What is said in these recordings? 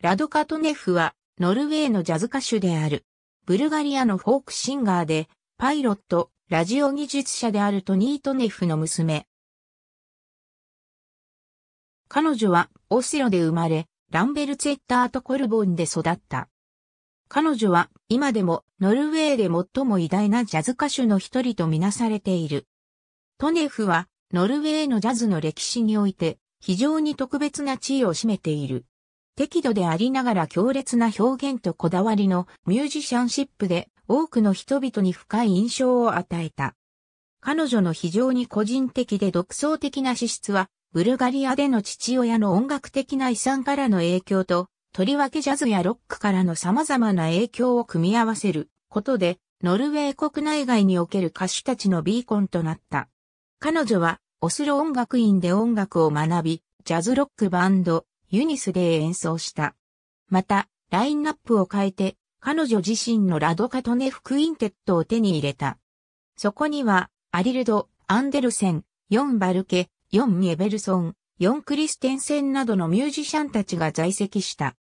ラドカトネフは、ノルウェーのジャズ歌手である。ブルガリアのフォークシンガーで、パイロット、ラジオ技術者であるトニー・トネフの娘。彼女は、オセロで生まれ、ランベルツェッターとコルボンで育った。彼女は、今でも、ノルウェーで最も偉大なジャズ歌手の一人とみなされている。トネフは、ノルウェーのジャズの歴史において、非常に特別な地位を占めている。適度でありながら強烈な表現とこだわりのミュージシャンシップで多くの人々に深い印象を与えた。彼女の非常に個人的で独創的な資質は、ブルガリアでの父親の音楽的な遺産からの影響と、とりわけジャズやロックからの様々な影響を組み合わせることで、ノルウェー国内外における歌手たちのビーコンとなった。彼女は、オスロ音楽院で音楽を学び、ジャズロックバンド、ユニスで演奏した。また、ラインナップを変えて、彼女自身のラドカトネフクインテットを手に入れた。そこには、アリルド、アンデルセン、ヨン・バルケ、ヨン・ミエベルソン、ヨン・クリステンセンなどのミュージシャンたちが在籍した。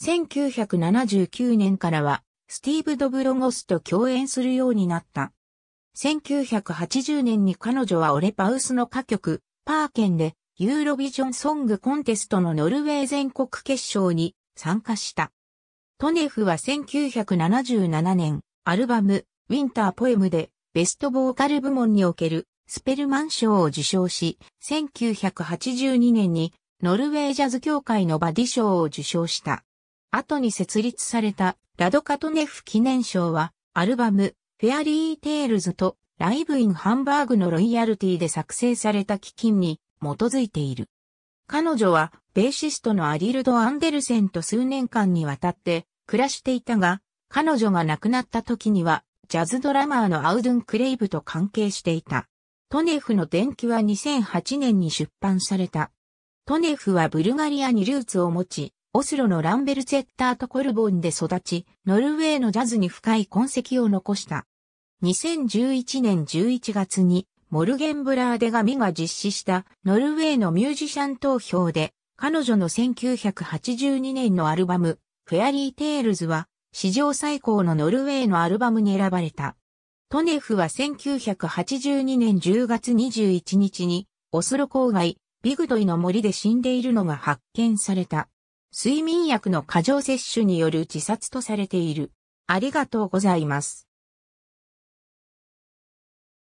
1979年からは、スティーブ・ドブロゴスと共演するようになった。1980年に彼女はオレパウスの歌曲、パーケンでユーロビジョンソングコンテストのノルウェー全国決勝に参加した。トネフは1977年、アルバム、ウィンターポエムで、ベストボーカル部門における、スペルマン賞を受賞し、1982年に、ノルウェージャズ協会のバディ賞を受賞した。後に設立された、ラドカトネフ記念賞は、アルバム、フェアリーテイルズと、ライブインハンバーグのロイヤルティで作成された基金に、基づいている。彼女は、ベーシストのアリルド・アンデルセンと数年間にわたって暮らしていたが、彼女が亡くなった時には、ジャズドラマーのアウドゥン・クレイブと関係していた。トネフの伝記は2008年に出版された。トネフはブルガリアにルーツを持ち、オスロのランベルツェッターとコルボンで育ち、ノルウェーのジャズに深い痕跡を残した。2011年11月にモルゲンブラーデミが実施したノルウェーのミュージシャン投票で、彼女の1982年のアルバム、フェアリーテールズは、史上最高のノルウェーのアルバムに選ばれた。トネフは1982年10月21日に、オスロ郊外、ビグドイの森で死んでいるのが発見された。睡眠薬の過剰摂取による自殺とされている。ありがとうございます。